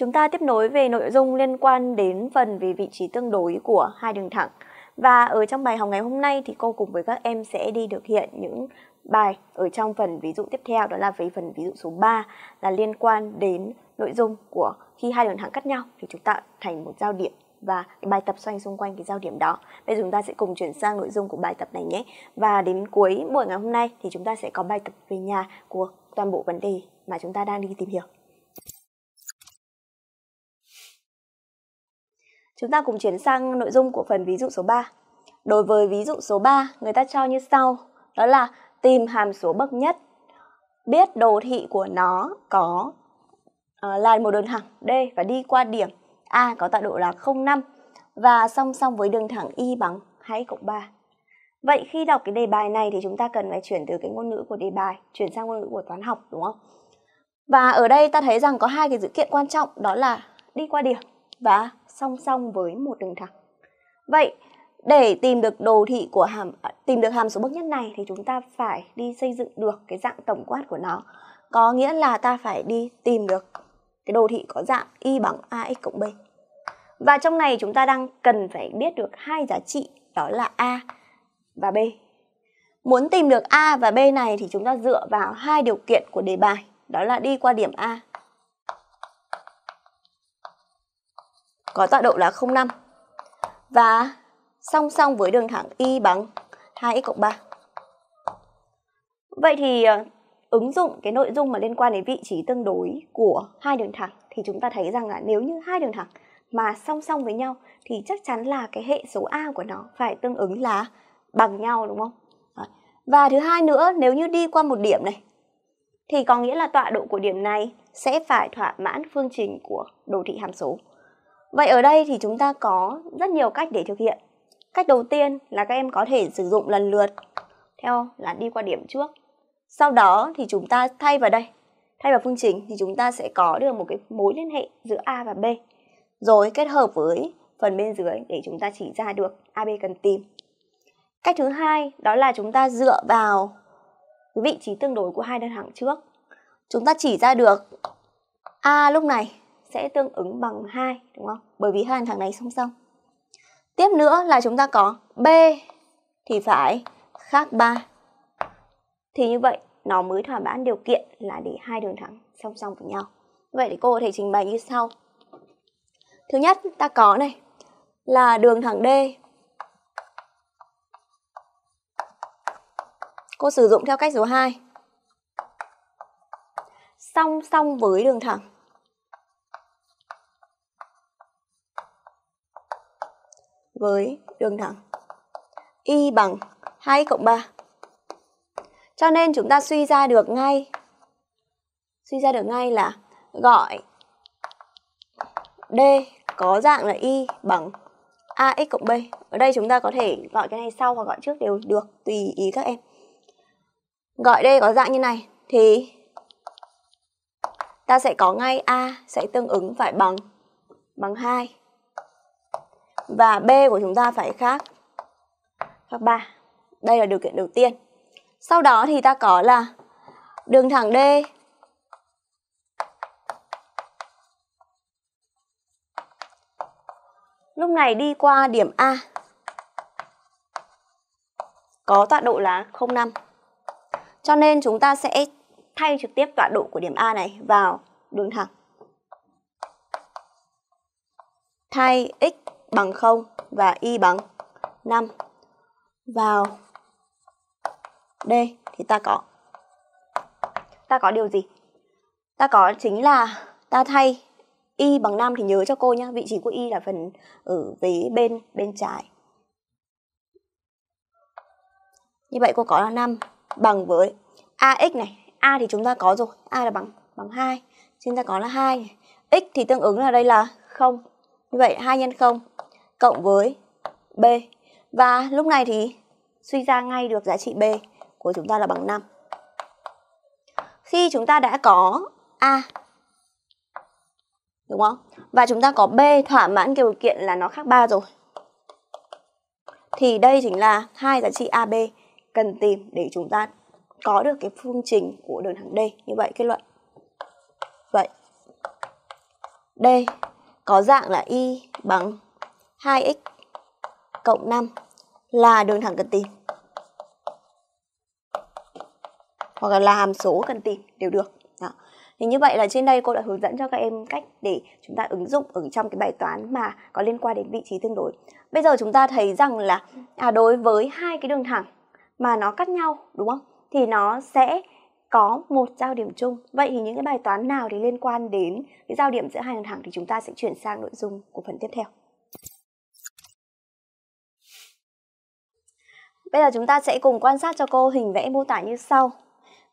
Chúng ta tiếp nối về nội dung liên quan đến phần về vị trí tương đối của hai đường thẳng. Và ở trong bài học ngày hôm nay thì cô cùng với các em sẽ đi thực hiện những bài ở trong phần ví dụ tiếp theo đó là về phần ví dụ số 3 là liên quan đến nội dung của khi hai đường thẳng cắt nhau thì chúng ta thành một giao điểm và cái bài tập xoay xung quanh cái giao điểm đó. Bây giờ chúng ta sẽ cùng chuyển sang nội dung của bài tập này nhé. Và đến cuối buổi ngày hôm nay thì chúng ta sẽ có bài tập về nhà của toàn bộ vấn đề mà chúng ta đang đi tìm hiểu. Chúng ta cùng chuyển sang nội dung của phần ví dụ số 3. Đối với ví dụ số 3, người ta cho như sau, đó là tìm hàm số bậc nhất, biết đồ thị của nó có uh, ờ, là một đường thẳng D và đi qua điểm A có tọa độ là 05 và song song với đường thẳng Y bằng 2 cộng 3. Vậy khi đọc cái đề bài này thì chúng ta cần phải chuyển từ cái ngôn ngữ của đề bài chuyển sang ngôn ngữ của toán học đúng không? Và ở đây ta thấy rằng có hai cái dữ kiện quan trọng đó là đi qua điểm và song song với một đường thẳng. Vậy để tìm được đồ thị của hàm à, tìm được hàm số bậc nhất này thì chúng ta phải đi xây dựng được cái dạng tổng quát của nó. Có nghĩa là ta phải đi tìm được cái đồ thị có dạng y bằng ax cộng b. Và trong này chúng ta đang cần phải biết được hai giá trị đó là a và b. Muốn tìm được a và b này thì chúng ta dựa vào hai điều kiện của đề bài, đó là đi qua điểm a có tọa độ là 05. Và song song với đường thẳng y bằng 2x cộng 3. Vậy thì ờ, ứng dụng cái nội dung mà liên quan đến vị trí tương đối của hai đường thẳng thì chúng ta thấy rằng là nếu như hai đường thẳng mà song song với nhau thì chắc chắn là cái hệ số a của nó phải tương ứng là bằng nhau đúng không? Và thứ hai nữa, nếu như đi qua một điểm này thì có nghĩa là tọa độ của điểm này sẽ phải thỏa mãn phương trình của đồ thị hàm số. Vậy ở đây thì chúng ta có rất nhiều cách để thực hiện. Cách đầu tiên là các em có thể sử dụng lần lượt theo là đi qua điểm trước. Sau đó thì chúng ta thay vào đây, thay vào phương trình thì chúng ta sẽ có được một cái mối liên hệ giữa A và B. Rồi kết hợp với phần bên dưới để chúng ta chỉ ra được AB cần tìm. Cách thứ hai đó là chúng ta dựa vào vị trí tương đối của hai đơn hàng trước. Chúng ta chỉ ra được A lúc này sẽ tương ứng bằng 2 đúng không? Bởi vì hai thằng này song song. Tiếp nữa là chúng ta có B thì phải khác 3. Thì như vậy nó mới thỏa mãn điều kiện là để hai đường thẳng song song với nhau. Vậy thì cô có thể trình bày như sau. Thứ nhất ta có này là đường thẳng D. Cô sử dụng theo cách số 2. Song song với đường thẳng với đường thẳng y bằng 2 cộng 3. Cho nên chúng ta suy ra được ngay suy ra được ngay là gọi D có dạng là y bằng ax cộng b. Ở đây chúng ta có thể gọi cái này sau hoặc gọi trước đều được tùy ý các em. Gọi D có dạng như này thì ta sẽ có ngay a sẽ tương ứng phải bằng bằng 2 và B của chúng ta phải khác khác ba Đây là điều kiện đầu tiên. Sau đó thì ta có là đường thẳng D lúc này đi qua điểm A có tọa độ là 05. Cho nên chúng ta sẽ thay trực tiếp tọa độ của điểm A này vào đường thẳng. Thay x bằng 0 và y bằng 5 vào D thì ta có ta có điều gì? Ta có chính là ta thay y bằng 5 thì nhớ cho cô nhé, vị trí của y là phần ở vế bên bên trái. Như vậy cô có là 5 bằng với ax này, a thì chúng ta có rồi, a là bằng bằng 2, chúng ta có là 2 x thì tương ứng là đây là 0 như vậy 2 nhân 0 cộng với B. Và lúc này thì suy ra ngay được giá trị B của chúng ta là bằng 5. Khi chúng ta đã có A đúng không? Và chúng ta có B thỏa mãn điều kiện là nó khác 3 rồi. Thì đây chính là hai giá trị AB cần tìm để chúng ta có được cái phương trình của đường thẳng D. Như vậy kết luận. Vậy D có dạng là y bằng 2x cộng 5 là đường thẳng cần tìm. Hoặc là, hàm số cần tìm đều được. Đó. Thì như vậy là trên đây cô đã hướng dẫn cho các em cách để chúng ta ứng dụng ở trong cái bài toán mà có liên quan đến vị trí tương đối. Bây giờ chúng ta thấy rằng là à, đối với hai cái đường thẳng mà nó cắt nhau đúng không? Thì nó sẽ có một giao điểm chung vậy thì những cái bài toán nào thì liên quan đến cái giao điểm giữa hai ngành hàng thì chúng ta sẽ chuyển sang nội dung của phần tiếp theo bây giờ chúng ta sẽ cùng quan sát cho cô hình vẽ mô tả như sau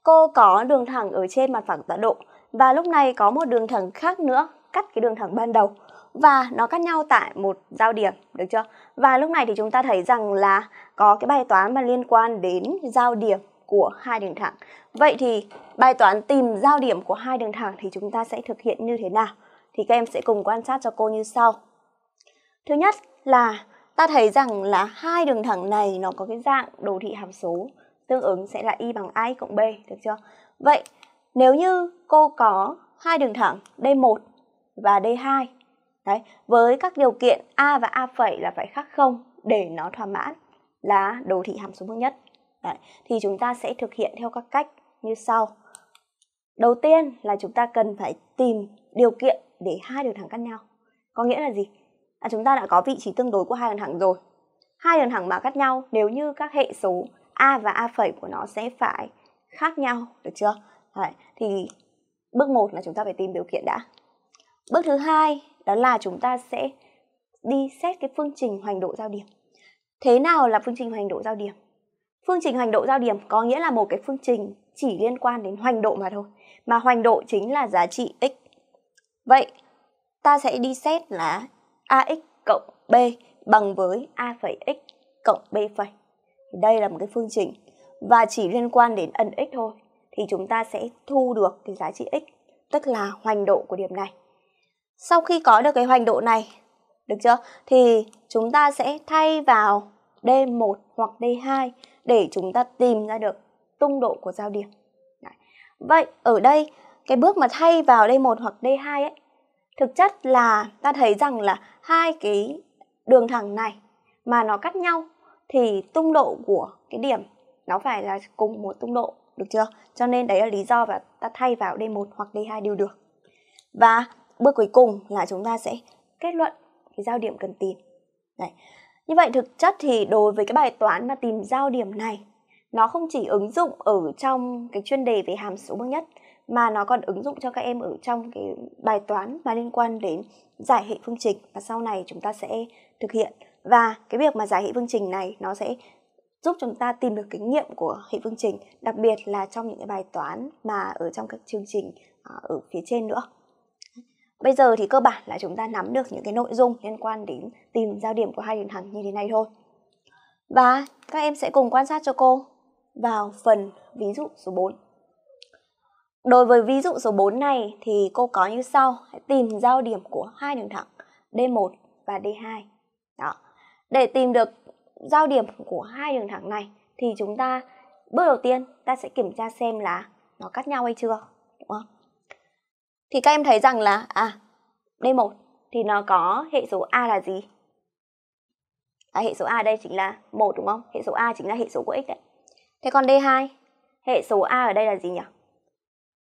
cô có đường thẳng ở trên mặt phẳng tọa độ và lúc này có một đường thẳng khác nữa cắt cái đường thẳng ban đầu và nó cắt nhau tại một giao điểm được chưa và lúc này thì chúng ta thấy rằng là có cái bài toán mà liên quan đến giao điểm của hai đường thẳng. Vậy thì bài toán tìm giao điểm của hai đường thẳng thì chúng ta sẽ thực hiện như thế nào? Thì các em sẽ cùng quan sát cho cô như sau. Thứ nhất là ta thấy rằng là hai đường thẳng này nó có cái dạng đồ thị hàm số tương ứng sẽ là y bằng a cộng b được chưa? Vậy nếu như cô có hai đường thẳng D1 và D2 đấy với các điều kiện a và a' phẩy là phải khác không để nó thỏa mãn là đồ thị hàm số mức nhất Đấy. Thì chúng ta sẽ thực hiện theo các cách như sau. Đầu tiên là chúng ta cần phải tìm điều kiện để hai đường thẳng cắt nhau. Có nghĩa là gì? Là chúng ta đã có vị trí tương đối của hai đường thẳng rồi. Hai đường thẳng mà cắt nhau nếu như các hệ số a và a phẩy của nó sẽ phải khác nhau, được chưa? Đấy. Thì bước một là chúng ta phải tìm điều kiện đã. Bước thứ hai đó là chúng ta sẽ đi xét cái phương trình hoành độ giao điểm. Thế nào là phương trình hoành độ giao điểm? phương trình hoành độ giao điểm có nghĩa là một cái phương trình chỉ liên quan đến hoành độ mà thôi mà hoành độ chính là giá trị x vậy ta sẽ đi xét là ax cộng b bằng với a phẩy x cộng b phẩy đây là một cái phương trình và chỉ liên quan đến ẩn x thôi thì chúng ta sẽ thu được cái giá trị x tức là hoành độ của điểm này sau khi có được cái hoành độ này được chưa thì chúng ta sẽ thay vào d1 hoặc d2 để chúng ta tìm ra được tung độ của giao điểm. Đấy. Vậy ở đây cái bước mà thay vào đây 1 hoặc D2 ấy, thực chất là ta thấy rằng là hai cái đường thẳng này mà nó cắt nhau thì tung độ của cái điểm nó phải là cùng một tung độ được chưa? Cho nên đấy là lý do và ta thay vào D1 hoặc D2 đều được. Và bước cuối cùng là chúng ta sẽ kết luận cái giao điểm cần tìm. Đấy. Như vậy thực chất thì đối với cái bài toán mà tìm giao điểm này, nó không chỉ ứng dụng ở trong cái chuyên đề về hàm số bậc nhất mà nó còn ứng dụng cho các em ở trong cái bài toán mà liên quan đến giải hệ phương trình và sau này chúng ta sẽ thực hiện. Và cái việc mà giải hệ phương trình này nó sẽ giúp chúng ta tìm được kinh nghiệm của hệ phương trình, đặc biệt là trong những cái bài toán mà ở trong các chương trình ờ, ở phía trên nữa. Bây giờ thì cơ bản là chúng ta nắm được những cái nội dung liên quan đến tìm giao điểm của hai đường thẳng như thế này thôi. Và các em sẽ cùng quan sát cho cô vào phần ví dụ số 4. Đối với ví dụ số 4 này thì cô có như sau, hãy tìm giao điểm của hai đường thẳng D1 và D2. Đó. Để tìm được giao điểm của hai đường thẳng này thì chúng ta bước đầu tiên ta sẽ kiểm tra xem là nó cắt nhau hay chưa thì các em thấy rằng là à D1 thì nó có hệ số A là gì? À, hệ số A đây chính là một đúng không? Hệ số A chính là hệ số của x đấy. Thế còn D2, hệ số A ở đây là gì nhỉ?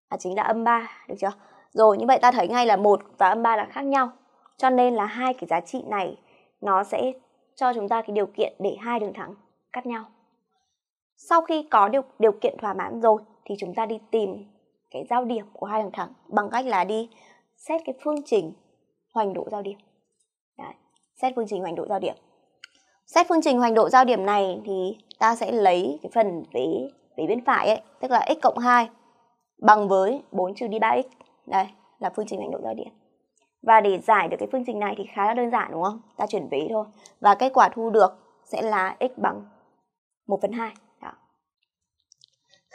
À, chính là âm 3, được chưa? Rồi như vậy ta thấy ngay là một và âm 3 là khác nhau. Cho nên là hai cái giá trị này nó sẽ cho chúng ta cái điều kiện để hai đường thẳng cắt nhau. Sau khi có điều, điều kiện thỏa mãn rồi thì chúng ta đi tìm cái giao điểm của hai đường thẳng bằng cách là đi xét cái phương trình hoành độ giao điểm Đấy, xét phương trình hoành độ giao điểm xét phương trình hoành độ giao điểm này thì ta sẽ lấy cái phần vế vế bên phải ấy tức là x cộng 2 bằng với 4 trừ đi 3x đây là phương trình hoành độ giao điểm và để giải được cái phương trình này thì khá là đơn giản đúng không ta chuyển vế thôi và kết quả thu được sẽ là x bằng 1 phần 2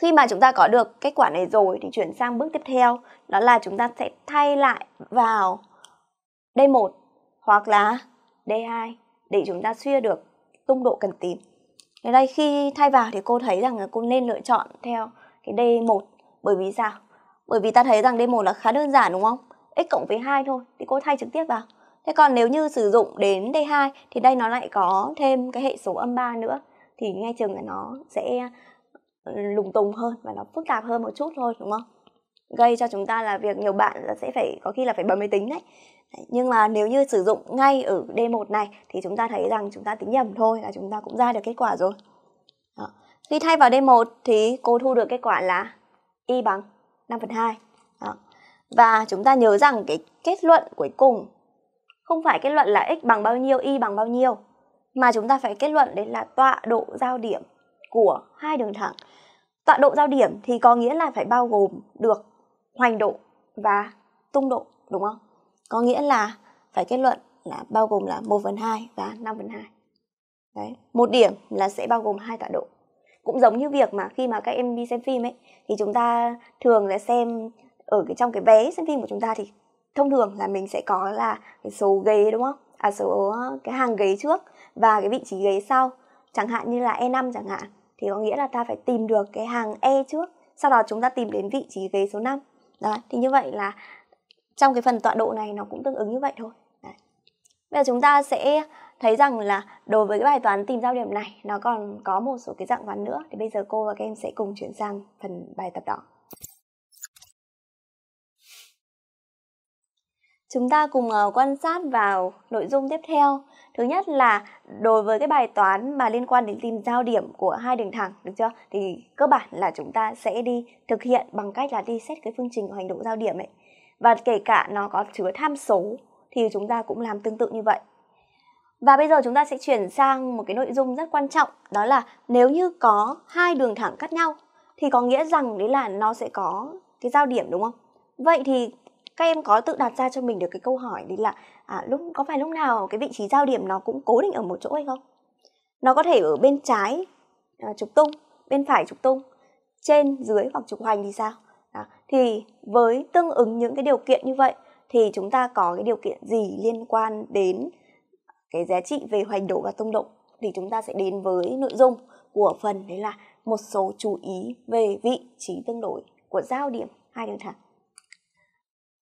khi mà chúng ta có được kết quả này rồi thì chuyển sang bước tiếp theo đó là chúng ta sẽ thay lại vào D1 hoặc là D2 để chúng ta suy được tung độ cần tìm. Thế đây khi thay vào thì cô thấy rằng là cô nên lựa chọn theo cái D1 bởi vì sao? Bởi vì ta thấy rằng D1 là khá đơn giản đúng không? x cộng với 2 thôi thì cô thay trực tiếp vào. Thế còn nếu như sử dụng đến D2 thì đây nó lại có thêm cái hệ số âm 3 nữa thì nghe chừng là nó sẽ lùng tùng hơn và nó phức tạp hơn một chút thôi đúng không gây cho chúng ta là việc nhiều bạn là sẽ phải có khi là phải bấm máy tính đấy nhưng mà nếu như sử dụng ngay ở D1 này thì chúng ta thấy rằng chúng ta tính nhầm thôi là chúng ta cũng ra được kết quả rồi. Đó. Khi thay vào D1 thì cô thu được kết quả là Y bằng 5 phần 2. Đó. Và chúng ta nhớ rằng cái kết luận cuối cùng không phải kết luận là X bằng bao nhiêu, Y bằng bao nhiêu mà chúng ta phải kết luận đấy là tọa độ giao điểm của hai đường thẳng Tọa độ giao điểm thì có nghĩa là phải bao gồm được hoành độ và tung độ đúng không? Có nghĩa là phải kết luận là bao gồm là 1 phần 2 và 5 phần 2. Đấy, một điểm là sẽ bao gồm hai tọa độ. Cũng giống như việc mà khi mà các em đi xem phim ấy thì chúng ta thường là xem ở cái trong cái vé xem phim của chúng ta thì thông thường là mình sẽ có là cái số ghế đúng không? À số cái hàng ghế trước và cái vị trí ghế sau. Chẳng hạn như là E5 chẳng hạn thì có nghĩa là ta phải tìm được cái hàng E trước sau đó chúng ta tìm đến vị trí ghế số 5 đó thì như vậy là trong cái phần tọa độ này nó cũng tương ứng như vậy thôi Đấy. bây giờ chúng ta sẽ thấy rằng là đối với cái bài toán tìm giao điểm này nó còn có một số cái dạng toán nữa thì bây giờ cô và các em sẽ cùng chuyển sang phần bài tập đó chúng ta cùng ờ, quan sát vào nội dung tiếp theo thứ nhất là đối với cái bài toán mà liên quan đến tìm giao điểm của hai đường thẳng được chưa thì cơ bản là chúng ta sẽ đi thực hiện bằng cách là đi xét cái phương trình của hành độ giao điểm ấy và kể cả nó có chứa tham số thì chúng ta cũng làm tương tự như vậy và bây giờ chúng ta sẽ chuyển sang một cái nội dung rất quan trọng đó là nếu như có hai đường thẳng cắt nhau thì có nghĩa rằng đấy là nó sẽ có cái giao điểm đúng không vậy thì các em có tự đặt ra cho mình được cái câu hỏi đấy là à, lúc có phải lúc nào cái vị trí giao điểm nó cũng cố định ở một chỗ hay không nó có thể ở bên trái à, trục tung bên phải trục tung trên dưới hoặc trục hoành thì sao à, thì với tương ứng những cái điều kiện như vậy thì chúng ta có cái điều kiện gì liên quan đến cái giá trị về hoành độ và tung độ thì chúng ta sẽ đến với nội dung của phần đấy là một số chú ý về vị trí tương đối của giao điểm hai đường thẳng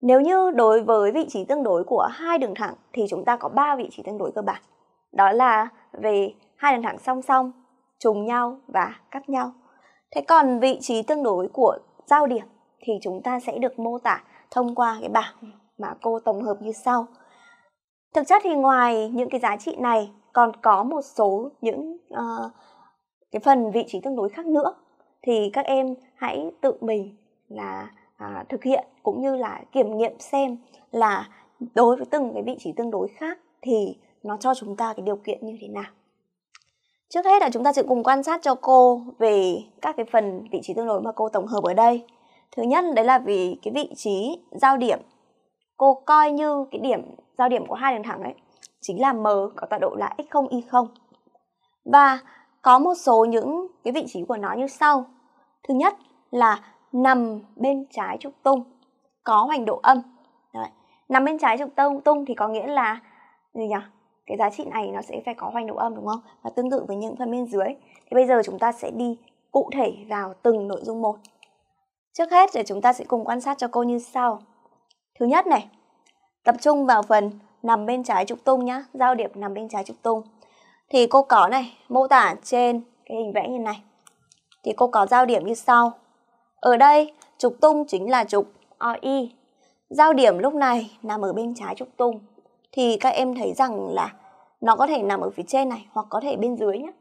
nếu như đối với vị trí tương đối của hai đường thẳng thì chúng ta có ba vị trí tương đối cơ bản. Đó là về hai đường thẳng song song, trùng nhau và cắt nhau. Thế còn vị trí tương đối của giao điểm thì chúng ta sẽ được mô tả thông qua cái bảng mà cô tổng hợp như sau. Thực chất thì ngoài những cái giá trị này còn có một số những uh, cái phần vị trí tương đối khác nữa thì các em hãy tự mình là à, thực hiện cũng như là kiểm nghiệm xem là đối với từng cái vị trí tương đối khác thì nó cho chúng ta cái điều kiện như thế nào trước hết là chúng ta sẽ cùng quan sát cho cô về các cái phần vị trí tương đối mà cô tổng hợp ở đây thứ nhất đấy là vì cái vị trí giao điểm cô coi như cái điểm giao điểm của hai đường thẳng ấy chính là m có tọa độ là x0 y0 và có một số những cái vị trí của nó như sau thứ nhất là nằm bên trái trục tung có hoành độ âm Đấy. nằm bên trái trục tung tung thì có nghĩa là gì nhỉ cái giá trị này nó sẽ phải có hoành độ âm đúng không và tương tự với những phần bên dưới thì bây giờ chúng ta sẽ đi cụ thể vào từng nội dung một trước hết thì chúng ta sẽ cùng quan sát cho cô như sau thứ nhất này tập trung vào phần nằm bên trái trục tung nhá giao điệp nằm bên trái trục tung thì cô có này mô tả trên cái hình vẽ như này thì cô có giao điểm như sau ở đây, trục tung chính là trục OI. Giao điểm lúc này nằm ở bên trái trục tung. Thì các em thấy rằng là nó có thể nằm ở phía trên này hoặc có thể bên dưới nhé.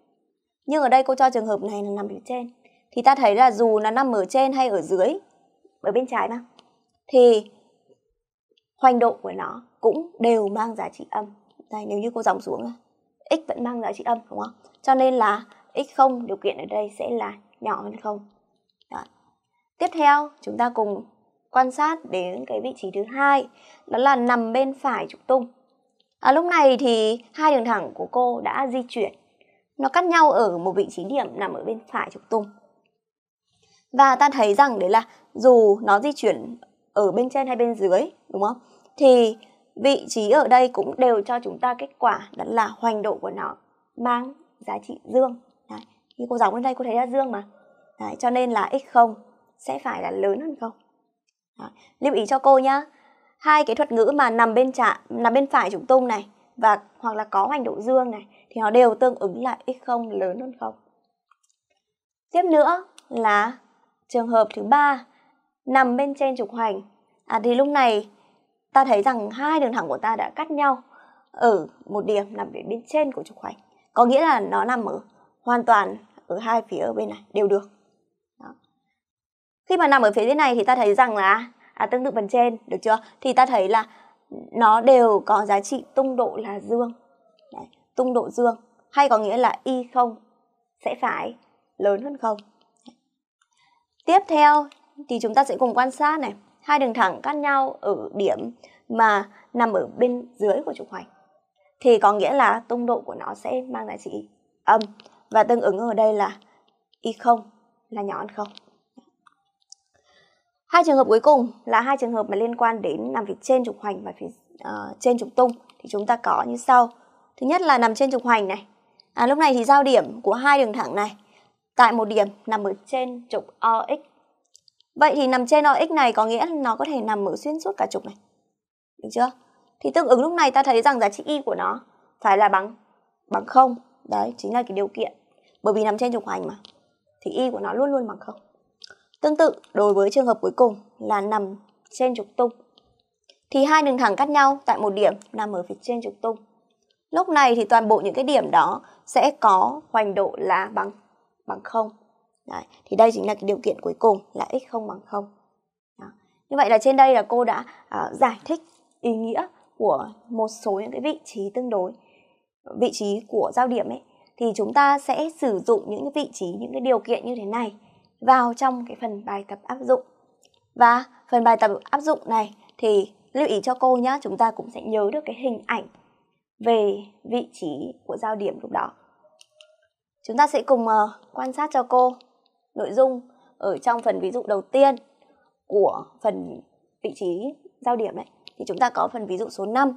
Nhưng ở đây cô cho trường hợp này là nằm phía trên. Thì ta thấy là dù nó nằm ở trên hay ở dưới, ở bên trái mà, thì hoành độ của nó cũng đều mang giá trị âm. Đây, nếu như cô dòng xuống x vẫn mang giá trị âm đúng không? Cho nên là x0 điều kiện ở đây sẽ là nhỏ hơn không Tiếp theo, chúng ta cùng quan sát đến cái vị trí thứ hai, đó là nằm bên phải trục tung. À, lúc này thì hai đường thẳng của cô đã di chuyển. Nó cắt nhau ở một vị trí điểm nằm ở bên phải trục tung. Và ta thấy rằng đấy là dù nó di chuyển ở bên trên hay bên dưới, đúng không? Thì vị trí ở đây cũng đều cho chúng ta kết quả đó là hoành độ của nó mang giá trị dương. Đấy. Như cô giáo bên đây cô thấy là dương mà. Đấy, cho nên là x0 sẽ phải là lớn hơn không Đó. lưu ý cho cô nhá hai cái thuật ngữ mà nằm bên trạm, nằm bên phải trục tung này và hoặc là có hoành độ dương này thì nó đều tương ứng là x không lớn hơn không tiếp nữa là trường hợp thứ ba nằm bên trên trục hoành à, thì lúc này ta thấy rằng hai đường thẳng của ta đã cắt nhau ở một điểm nằm bên trên của trục hoành có nghĩa là nó nằm ở hoàn toàn ở hai phía ở bên này đều được khi mà nằm ở phía dưới này thì ta thấy rằng là à, tương tự phần trên được chưa thì ta thấy là nó đều có giá trị tung độ là dương Đấy, tung độ dương hay có nghĩa là y không sẽ phải lớn hơn không tiếp theo thì chúng ta sẽ cùng quan sát này hai đường thẳng cắt nhau ở điểm mà nằm ở bên dưới của trục hoành thì có nghĩa là tung độ của nó sẽ mang giá trị âm và tương ứng ở đây là y không là nhỏ hơn không hai trường hợp cuối cùng là hai trường hợp mà liên quan đến nằm phía trên trục hoành và phía uh, trên trục tung thì chúng ta có như sau thứ nhất là nằm trên trục hoành này à, lúc này thì giao điểm của hai đường thẳng này tại một điểm nằm ở trên trục ox vậy thì nằm trên ox này có nghĩa là nó có thể nằm ở xuyên suốt cả trục này được chưa thì tương ứng lúc này ta thấy rằng giá trị y của nó phải là bằng bằng không đấy chính là cái điều kiện bởi vì nằm trên trục hoành mà thì y của nó luôn luôn bằng không Tương tự, đối với trường hợp cuối cùng là nằm trên trục tung, thì hai đường thẳng cắt nhau tại một điểm nằm ở phía trên trục tung. Lúc này thì toàn bộ những cái điểm đó sẽ có hoành độ là bằng bằng 0. Đấy, thì đây chính là cái điều kiện cuối cùng là x không bằng 0. Đó. Như vậy là trên đây là cô đã à, giải thích ý nghĩa của một số những cái vị trí tương đối vị trí của giao điểm ấy thì chúng ta sẽ sử dụng những cái vị trí những cái điều kiện như thế này vào trong cái phần bài tập áp dụng. Và phần bài tập áp dụng này thì lưu ý cho cô nhé, chúng ta cũng sẽ nhớ được cái hình ảnh về vị trí của giao điểm lúc đó. Chúng ta sẽ cùng uh, quan sát cho cô nội dung ở trong phần ví dụ đầu tiên của phần vị trí giao điểm đấy thì chúng ta có phần ví dụ số 5.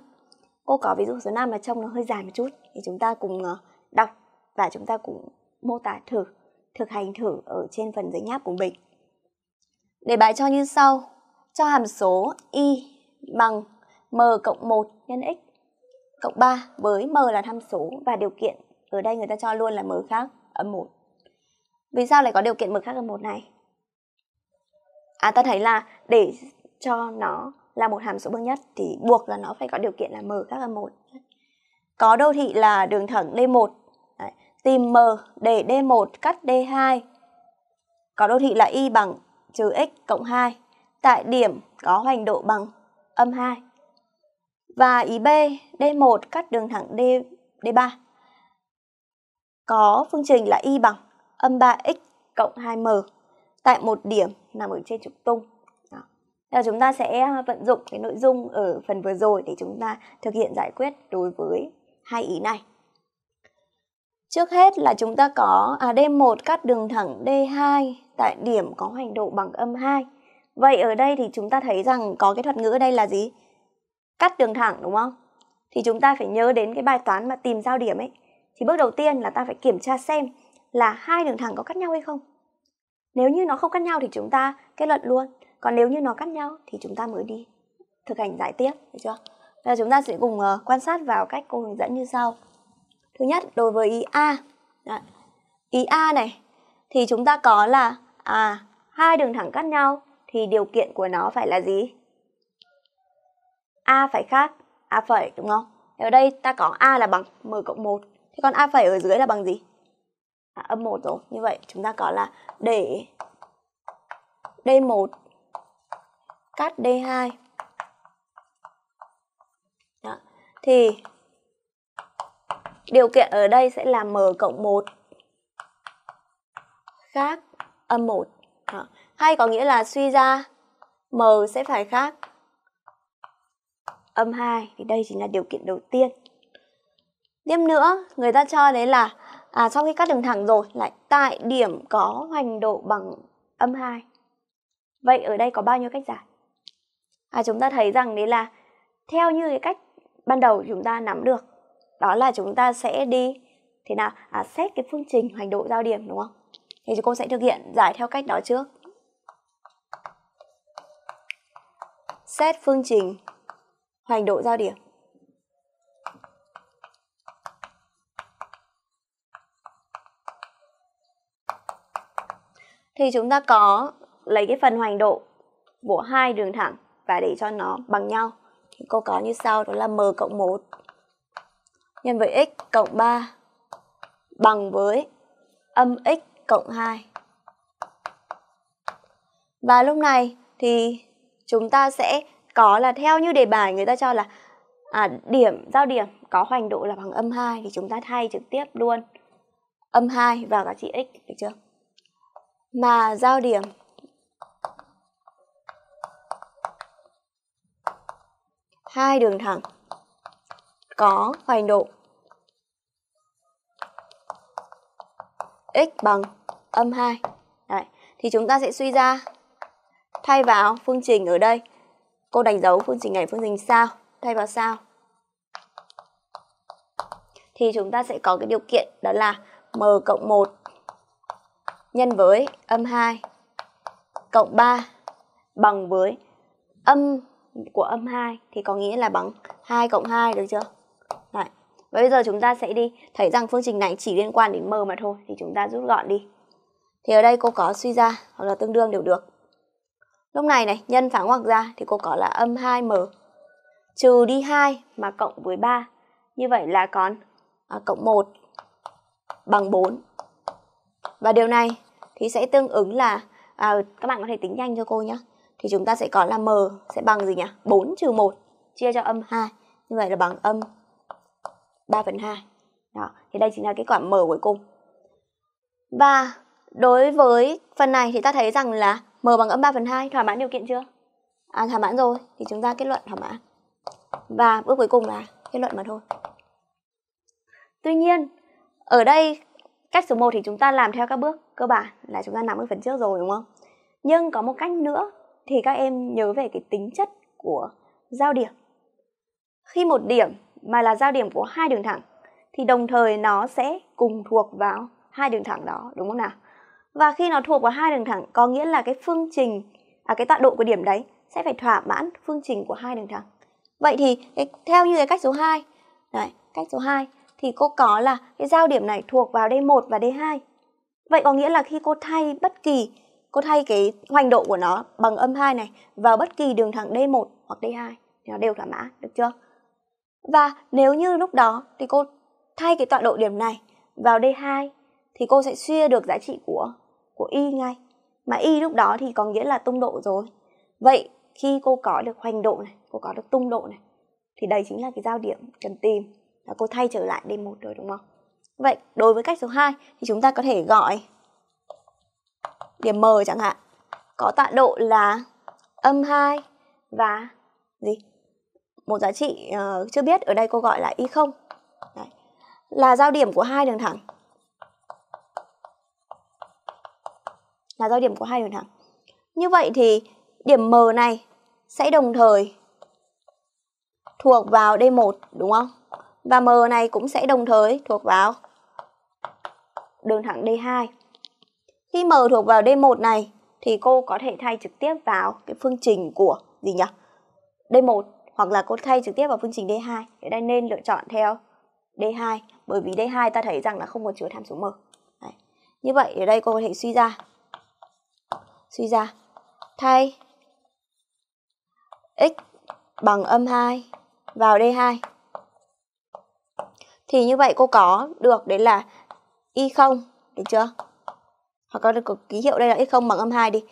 Cô có ví dụ số 5 là trông nó hơi dài một chút thì chúng ta cùng uh, đọc và chúng ta cũng mô tả thử thực hành thử ở trên phần giấy nháp của mình. Đề bài cho như sau. Cho hàm số y bằng m cộng 1 nhân x cộng 3 với m là tham số và điều kiện ở đây người ta cho luôn là m khác âm 1. Vì sao lại có điều kiện m khác âm 1 này? À ta thấy là để cho nó là một hàm số bậc nhất thì buộc là nó phải có điều kiện là m khác âm 1. Có đô thị là đường thẳng D1 tìm M để D1 cắt D2. Có đô thị là Y bằng trừ x cộng 2 tại điểm có hoành độ bằng âm 2. Và ý B, D1 cắt đường thẳng D, D3 có phương trình là Y bằng âm 3x cộng 2m tại một điểm nằm ở trên trục tung. Đó. chúng ta sẽ à, vận dụng cái nội dung ở phần vừa rồi để chúng ta thực hiện giải quyết đối với hai ý này. Trước hết là chúng ta có à, D1 cắt đường thẳng D2 tại điểm có hoành độ bằng âm 2. Vậy ở đây thì chúng ta thấy rằng có cái thuật ngữ ở đây là gì? Cắt đường thẳng đúng không? Thì chúng ta phải nhớ đến cái bài toán mà tìm giao điểm ấy. Thì bước đầu tiên là ta phải kiểm tra xem là hai đường thẳng có cắt nhau hay không. Nếu như nó không cắt nhau thì chúng ta kết luận luôn. Còn nếu như nó cắt nhau thì chúng ta mới đi thực hành giải tiếp, được chưa? Và chúng ta sẽ cùng uh, quan sát vào cách cô hướng dẫn như sau. Thứ nhất, đối với ý A. Đấy. Ý A này thì chúng ta có là à hai đường thẳng cắt nhau thì điều kiện của nó phải là gì? A phải khác A phẩy đúng không? Thì ở đây ta có A là bằng M cộng 1. Thế còn A phẩy ở dưới là bằng gì? À, âm 1 rồi. Như vậy chúng ta có là để D1 cắt D2. Đó. Thì Điều kiện ở đây sẽ là m cộng 1 khác âm 1. Đó. Hay có nghĩa là suy ra m sẽ phải khác âm 2 thì đây chính là điều kiện đầu tiên. Tiếp nữa, người ta cho đấy là à, sau khi cắt đường thẳng rồi lại tại điểm có hoành độ bằng âm 2. Vậy ở đây có bao nhiêu cách giải? À, chúng ta thấy rằng đấy là theo như cái cách ban đầu chúng ta nắm được đó là chúng ta sẽ đi thế nào à, xét cái phương trình hoành độ giao điểm đúng không thì cô sẽ thực hiện giải theo cách đó trước xét phương trình hoành độ giao điểm thì chúng ta có lấy cái phần hoành độ của hai đường thẳng và để cho nó bằng nhau thì cô có như sau đó là m cộng 1 nhân với x cộng 3 bằng với âm x cộng 2. Và lúc này thì chúng ta sẽ có là theo như đề bài người ta cho là à, điểm giao điểm có hoành độ là bằng âm 2 thì chúng ta thay trực tiếp luôn âm 2 vào giá trị x được chưa? Mà giao điểm hai đường thẳng có hoành độ x bằng âm 2. Đấy. Thì chúng ta sẽ suy ra thay vào phương trình ở đây. Cô đánh dấu phương trình này phương trình sao. Thay vào sao. Thì chúng ta sẽ có cái điều kiện đó là m cộng 1 nhân với âm 2 cộng 3 bằng với âm của âm 2 thì có nghĩa là bằng 2 cộng 2 được chưa? và bây giờ chúng ta sẽ đi thấy rằng phương trình này chỉ liên quan đến m mà thôi thì chúng ta rút gọn đi thì ở đây cô có suy ra hoặc là tương đương đều được lúc này này nhân phản ngoặc ra thì cô có là âm 2m trừ đi 2 mà cộng với 3 như vậy là còn à, cộng 1 bằng 4 và điều này thì sẽ tương ứng là à, các bạn có thể tính nhanh cho cô nhé thì chúng ta sẽ có là m sẽ bằng gì nhỉ 4 trừ 1 chia cho âm 2 như vậy là bằng âm 3 phần 2. Đó, thì đây chính là kết quả M cuối cùng. Và đối với phần này thì ta thấy rằng là m bằng âm 3 phần 2 thỏa mãn điều kiện chưa? À, thỏa mãn rồi thì chúng ta kết luận thỏa mãn. Và bước cuối cùng là kết luận mà thôi. Tuy nhiên, ở đây cách số 1 thì chúng ta làm theo các bước cơ bản là chúng ta nắm ở phần trước rồi đúng không? Nhưng có một cách nữa thì các em nhớ về cái tính chất của giao điểm. Khi một điểm mà là giao điểm của hai đường thẳng thì đồng thời nó sẽ cùng thuộc vào hai đường thẳng đó đúng không nào và khi nó thuộc vào hai đường thẳng có nghĩa là cái phương trình à, cái tọa độ của điểm đấy sẽ phải thỏa mãn phương trình của hai đường thẳng vậy thì theo như cái cách số 2 này cách số 2 thì cô có là cái giao điểm này thuộc vào D1 và D2 vậy có nghĩa là khi cô thay bất kỳ cô thay cái hoành độ của nó bằng âm 2 này vào bất kỳ đường thẳng D1 hoặc D2 thì nó đều thỏa mãn được chưa và nếu như lúc đó thì cô thay cái tọa độ điểm này vào D2 thì cô sẽ suy được giá trị của của y ngay. Mà y lúc đó thì có nghĩa là tung độ rồi. Vậy khi cô có được hoành độ này, cô có được tung độ này thì đây chính là cái giao điểm cần tìm là cô thay trở lại D1 rồi đúng không? Vậy đối với cách số 2 thì chúng ta có thể gọi điểm M chẳng hạn có tọa độ là âm 2 và gì? một giá trị uh, chưa biết ở đây cô gọi là y không là giao điểm của hai đường thẳng là giao điểm của hai đường thẳng như vậy thì điểm m này sẽ đồng thời thuộc vào d1 đúng không và m này cũng sẽ đồng thời thuộc vào đường thẳng d2 khi m thuộc vào d1 này thì cô có thể thay trực tiếp vào cái phương trình của gì nhỉ d1 hoặc là cô thay trực tiếp vào phương trình D2 thế đây nên lựa chọn theo D2 bởi vì D2 ta thấy rằng là không có chứa tham số m Đấy. như vậy ở đây cô có thể suy ra suy ra thay x bằng âm 2 vào D2 thì như vậy cô có được đấy là y0 được chưa hoặc có được ký hiệu đây là x0 bằng âm 2 đi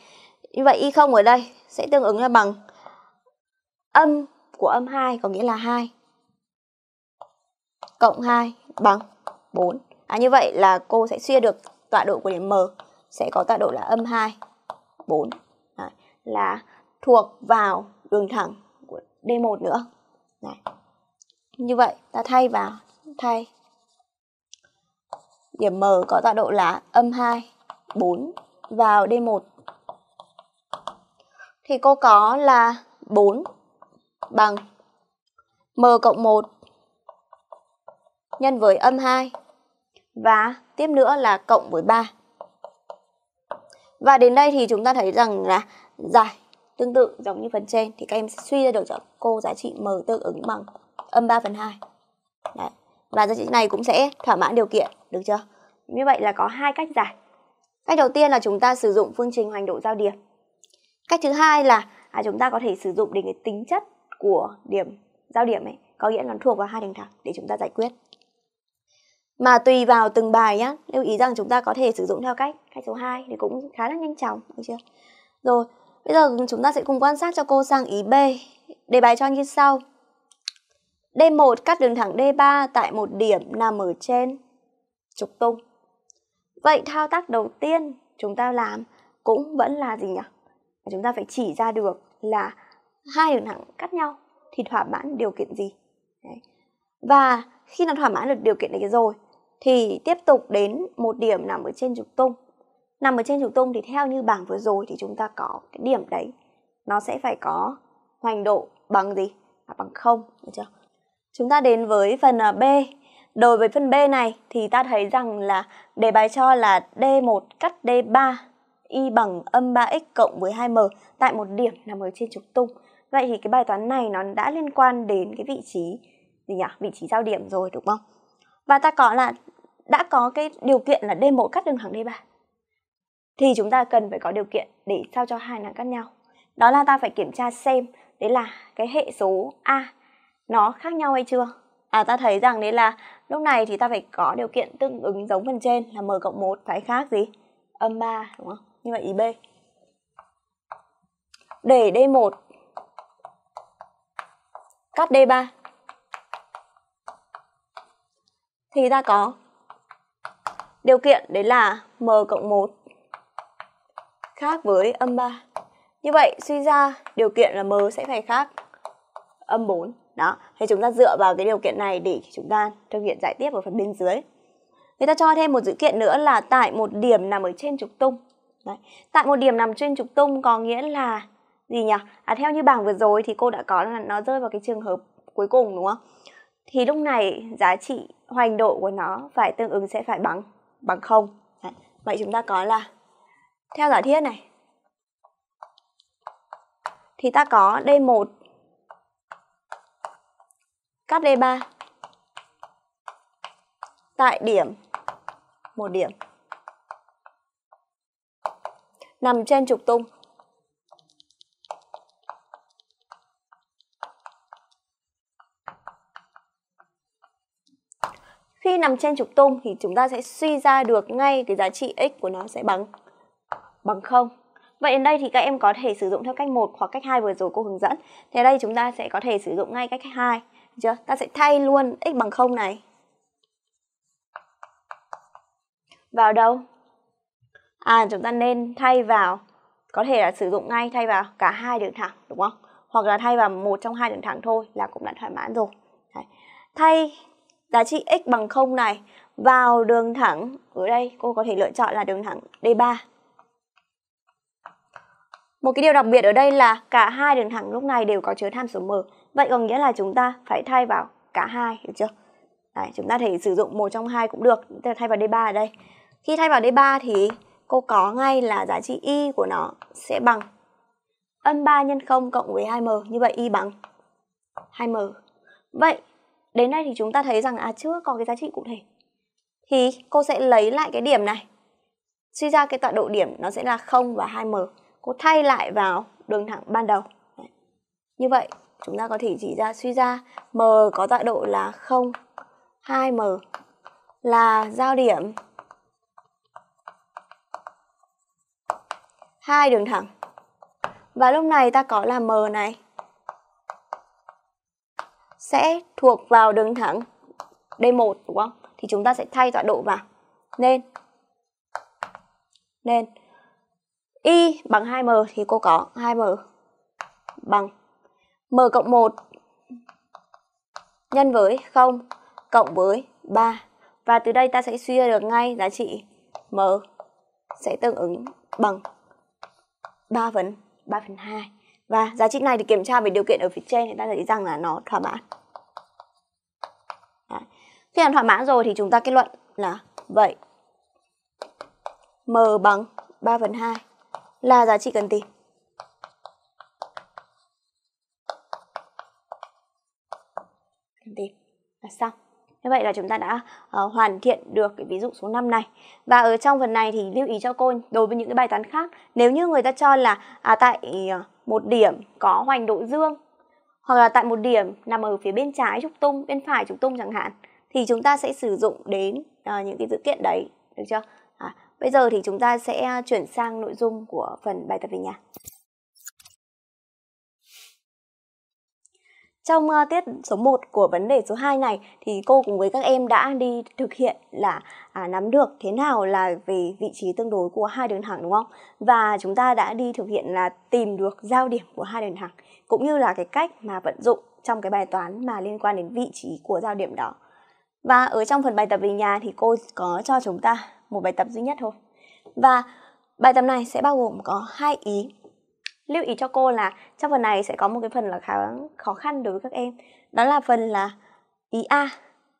như vậy y0 ở đây sẽ tương ứng là bằng âm của âm 2 có nghĩa là 2 cộng 2 bằng 4. À, như vậy là cô sẽ suy được tọa độ của điểm M sẽ có tọa độ là âm 2 4 Đấy, là thuộc vào đường thẳng của D1 nữa. Đấy. Như vậy ta thay vào thay điểm M có tọa độ là âm 2 4 vào D1 thì cô có là 4 bằng m cộng 1 nhân với âm 2 và tiếp nữa là cộng với 3. Và đến đây thì chúng ta thấy rằng là giải tương tự giống như phần trên thì các em sẽ suy ra được cho cô giá trị m tương ứng bằng âm 3 phần 2. Đấy. Và giá trị này cũng sẽ thỏa mãn điều kiện, được chưa? Như vậy là có hai cách giải. Cách đầu tiên là chúng ta sử dụng phương trình hoành độ giao điểm Cách thứ hai là à, chúng ta có thể sử dụng để tính chất của điểm giao điểm ấy có nghĩa là nó thuộc vào hai đường thẳng để chúng ta giải quyết mà tùy vào từng bài nhá lưu ý rằng chúng ta có thể sử dụng theo cách cách số 2 thì cũng khá là nhanh chóng được chưa rồi bây giờ chúng ta sẽ cùng quan sát cho cô sang ý B đề bài cho như sau D1 cắt đường thẳng D3 tại một điểm nằm ở trên trục tung vậy thao tác đầu tiên chúng ta làm cũng vẫn là gì nhỉ chúng ta phải chỉ ra được là hai đường thẳng cắt nhau thì thỏa mãn điều kiện gì Đấy. và khi nó thỏa mãn được điều kiện đấy rồi thì tiếp tục đến một điểm nằm ở trên trục tung nằm ở trên trục tung thì theo như bảng vừa rồi thì chúng ta có cái điểm đấy nó sẽ phải có hoành độ bằng gì là bằng không được chưa chúng ta đến với phần à, b đối với phần b này thì ta thấy rằng là đề bài cho là d1 cắt d3 y bằng âm 3x cộng với 2m tại một điểm nằm ở trên trục tung Vậy thì cái bài toán này nó đã liên quan đến cái vị trí gì nhỉ? Vị trí giao điểm rồi đúng không? Và ta có là đã có cái điều kiện là D1 cắt đường thẳng D3. Thì chúng ta cần phải có điều kiện để sao cho hai nàng cắt nhau. Đó là ta phải kiểm tra xem đấy là cái hệ số A nó khác nhau hay chưa. À ta thấy rằng đấy là lúc này thì ta phải có điều kiện tương ứng giống phần trên là M cộng một phải khác gì? Âm ba đúng không? Như vậy ý B. Để D1 cắt D3 thì ta có điều kiện đấy là m cộng 1 khác với âm 3. Như vậy suy ra điều kiện là m sẽ phải khác âm 4. Đó, thì chúng ta dựa vào cái điều kiện này để chúng ta thực hiện giải tiếp ở phần bên dưới. Người ta cho thêm một dữ kiện nữa là tại một điểm nằm ở trên trục tung. Đấy. Tại một điểm nằm trên trục tung có nghĩa là gì nhỉ à theo như bảng vừa rồi thì cô đã có là nó rơi vào cái trường hợp cuối cùng đúng không thì lúc này giá trị hoành độ của nó phải tương ứng sẽ phải bằng bằng không vậy chúng ta có là theo giả thiết này thì ta có D1 cắt D3 tại điểm một điểm nằm trên trục tung nằm trên trục tung thì chúng ta sẽ suy ra được ngay cái giá trị x của nó sẽ bằng bằng không. Vậy đến đây thì các em có thể sử dụng theo cách 1 hoặc cách 2 vừa rồi cô hướng dẫn. Thì đây chúng ta sẽ có thể sử dụng ngay cách 2. chưa? Ta sẽ thay luôn x bằng 0 này. Vào đâu? À chúng ta nên thay vào có thể là sử dụng ngay thay vào cả hai đường thẳng đúng không? Hoặc là thay vào một trong hai đường thẳng thôi là cũng đã thỏa mãn rồi. Đấy. Thay giá trị x bằng 0 này vào đường thẳng. Ở đây cô có thể lựa chọn là đường thẳng D3. Một cái điều đặc biệt ở đây là cả hai đường thẳng lúc này đều có chứa tham số m. Vậy có nghĩa là chúng ta phải thay vào cả hai được chưa? Đấy, chúng ta thể sử dụng một trong hai cũng được, thay vào D3 ở đây. Khi thay vào D3 thì cô có ngay là giá trị y của nó sẽ bằng âm 3 nhân 0 cộng với 2m, như vậy y bằng 2m. Vậy đến đây thì chúng ta thấy rằng à chưa có cái giá trị cụ thể thì cô sẽ lấy lại cái điểm này suy ra cái tọa độ điểm nó sẽ là 0 và 2m cô thay lại vào đường thẳng ban đầu Đấy. như vậy chúng ta có thể chỉ ra suy ra m có tọa độ là 0 2m là giao điểm hai đường thẳng và lúc này ta có là m này sẽ thuộc vào đường thẳng D1 đúng không? Thì chúng ta sẽ thay tọa độ vào nên nên y bằng 2m thì cô có 2m bằng m cộng 1 nhân với 0 cộng với 3 và từ đây ta sẽ suy ra được ngay giá trị m sẽ tương ứng bằng 3 phần 3 phần 2 và giá trị này thì kiểm tra về điều kiện ở phía trên thì ta thấy rằng là nó thỏa mãn. Đấy. Khi nào thỏa mãn rồi thì chúng ta kết luận là vậy m bằng 3 phần 2 là giá trị cần tìm. Cần tìm là xong. Như vậy là chúng ta đã uh, hoàn thiện được cái ví dụ số 5 này. Và ở trong phần này thì lưu ý cho cô đối với những cái bài toán khác, nếu như người ta cho là à, tại ờ, một điểm có hoành độ dương hoặc là tại một điểm nằm ở phía bên trái trục tung, bên phải trục tung chẳng hạn thì chúng ta sẽ sử dụng đến uh, những cái dữ kiện đấy, được chưa? À, bây giờ thì chúng ta sẽ chuyển sang nội dung của phần bài tập về nhà. Trong uh, tiết số 1 của vấn đề số 2 này thì cô cùng với các em đã đi thực hiện là à, nắm được thế nào là về vị trí tương đối của hai đường thẳng đúng không? Và chúng ta đã đi thực hiện là tìm được giao điểm của hai đường thẳng cũng như là cái cách mà vận dụng trong cái bài toán mà liên quan đến vị trí của giao điểm đó. Và ở trong phần bài tập về nhà thì cô có cho chúng ta một bài tập duy nhất thôi. Và bài tập này sẽ bao gồm có hai ý lưu ý cho cô là trong phần này sẽ có một cái phần là khá khó khăn đối với các em đó là phần là ý a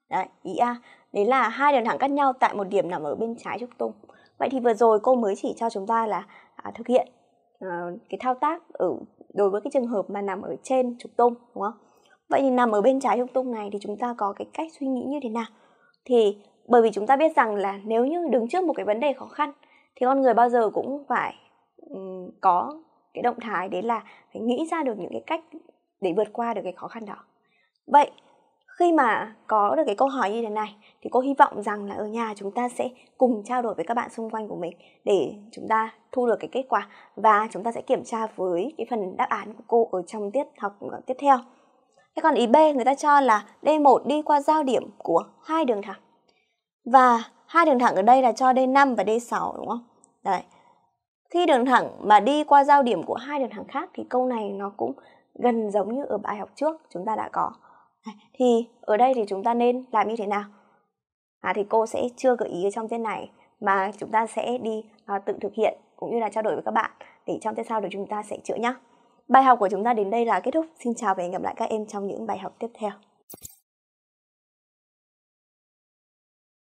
đấy ý a đấy là hai đường thẳng cắt nhau tại một điểm nằm ở bên trái trục tung vậy thì vừa rồi cô mới chỉ cho chúng ta là à, thực hiện à, cái thao tác ở đối với cái trường hợp mà nằm ở trên trục tung đúng không vậy thì nằm ở bên trái trục tung này thì chúng ta có cái cách suy nghĩ như thế nào thì bởi vì chúng ta biết rằng là nếu như đứng trước một cái vấn đề khó khăn thì con người bao giờ cũng phải um, có cái động thái đấy là phải nghĩ ra được những cái cách để vượt qua được cái khó khăn đó vậy khi mà có được cái câu hỏi như thế này thì cô hy vọng rằng là ở nhà chúng ta sẽ cùng trao đổi với các bạn xung quanh của mình để chúng ta thu được cái kết quả và chúng ta sẽ kiểm tra với cái phần đáp án của cô ở trong tiết học ờ, tiếp theo. Thế còn ý B người ta cho là D1 đi qua giao điểm của hai đường thẳng. Và hai đường thẳng ở đây là cho D5 và D6 đúng không? Đấy. Khi đường thẳng mà đi qua giao điểm của hai đường thẳng khác thì câu này nó cũng gần giống như ở bài học trước chúng ta đã có à, thì ở đây thì chúng ta nên làm như thế nào à, thì cô sẽ chưa gợi ý ở trong tiết này mà chúng ta sẽ đi à, tự thực hiện cũng như là trao đổi với các bạn để trong tiết sau được chúng ta sẽ chữa nhá bài học của chúng ta đến đây là kết thúc xin chào và hẹn gặp lại các em trong những bài học tiếp theo